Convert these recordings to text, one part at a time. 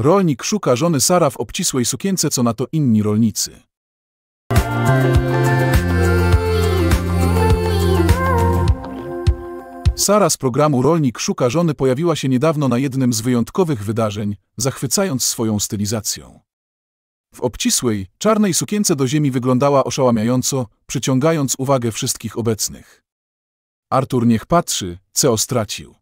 Rolnik szuka żony Sara w obcisłej sukience, co na to inni rolnicy. Sara z programu Rolnik szuka żony pojawiła się niedawno na jednym z wyjątkowych wydarzeń, zachwycając swoją stylizacją. W obcisłej, czarnej sukience do ziemi wyglądała oszałamiająco, przyciągając uwagę wszystkich obecnych. Artur niech patrzy, co stracił.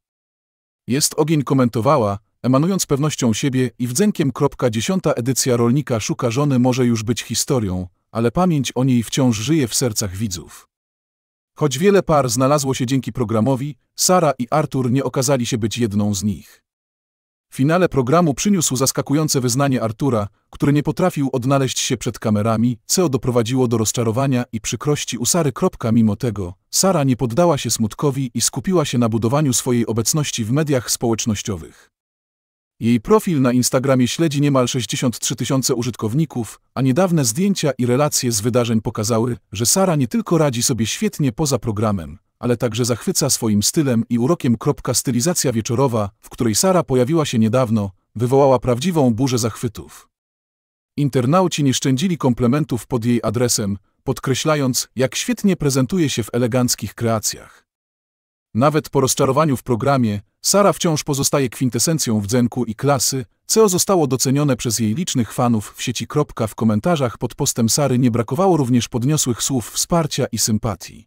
Jest ogień komentowała, emanując pewnością siebie i wdzenkiem. Dziesiąta edycja Rolnika Szuka Żony może już być historią, ale pamięć o niej wciąż żyje w sercach widzów. Choć wiele par znalazło się dzięki programowi, Sara i Artur nie okazali się być jedną z nich. W finale programu przyniósł zaskakujące wyznanie Artura, który nie potrafił odnaleźć się przed kamerami, co doprowadziło do rozczarowania i przykrości u Sary. Mimo tego, Sara nie poddała się smutkowi i skupiła się na budowaniu swojej obecności w mediach społecznościowych. Jej profil na Instagramie śledzi niemal 63 tysiące użytkowników, a niedawne zdjęcia i relacje z wydarzeń pokazały, że Sara nie tylko radzi sobie świetnie poza programem, ale także zachwyca swoim stylem i urokiem. Stylizacja wieczorowa, w której Sara pojawiła się niedawno, wywołała prawdziwą burzę zachwytów. Internauci nie szczędzili komplementów pod jej adresem, podkreślając, jak świetnie prezentuje się w eleganckich kreacjach. Nawet po rozczarowaniu w programie, Sara wciąż pozostaje kwintesencją wdzenku i klasy, co zostało docenione przez jej licznych fanów w sieci. W komentarzach pod postem Sary nie brakowało również podniosłych słów wsparcia i sympatii.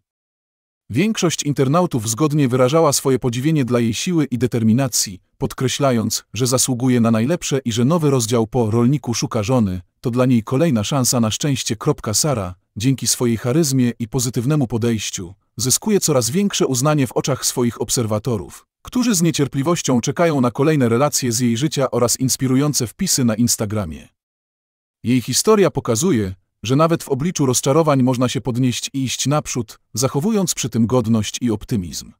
Większość internautów zgodnie wyrażała swoje podziwienie dla jej siły i determinacji, podkreślając, że zasługuje na najlepsze i że nowy rozdział po Rolniku szuka żony to dla niej kolejna szansa na szczęście. Sara, dzięki swojej charyzmie i pozytywnemu podejściu, zyskuje coraz większe uznanie w oczach swoich obserwatorów, którzy z niecierpliwością czekają na kolejne relacje z jej życia oraz inspirujące wpisy na Instagramie. Jej historia pokazuje, że nawet w obliczu rozczarowań można się podnieść i iść naprzód, zachowując przy tym godność i optymizm.